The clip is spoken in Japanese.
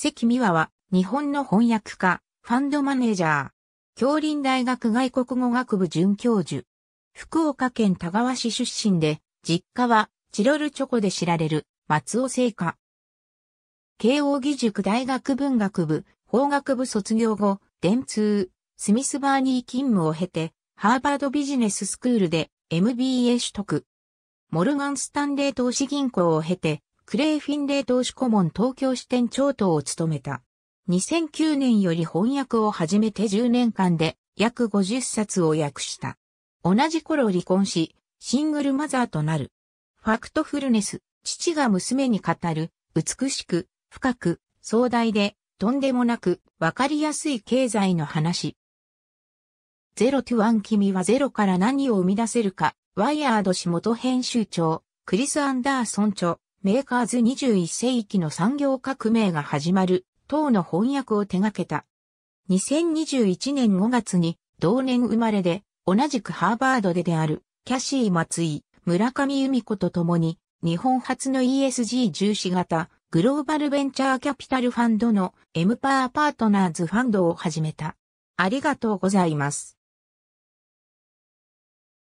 関美和は、日本の翻訳家、ファンドマネージャー、京林大学外国語学部准教授、福岡県田川市出身で、実家は、チロルチョコで知られる、松尾聖華。慶応義塾大学文学部、法学部卒業後、電通、スミスバーニー勤務を経て、ハーバードビジネススクールで MBA 取得。モルガン・スタンレー投資銀行を経て、クレイ・フィンレイ投資顧問東京支店長等を務めた。2009年より翻訳を始めて10年間で約50冊を訳した。同じ頃離婚し、シングルマザーとなる。ファクトフルネス、父が娘に語る、美しく、深く、壮大で、とんでもなく、わかりやすい経済の話。ゼロトゥワン君はゼロから何を生み出せるか、ワイヤード氏元編集長、クリス・アンダーソン著、メーカーズ21世紀の産業革命が始まる等の翻訳を手掛けた。2021年5月に同年生まれで同じくハーバードでであるキャシー松井、村上由美子と共に日本初の ESG 重視型グローバルベンチャーキャピタルファンドのエムパーパートナーズファンドを始めた。ありがとうございます。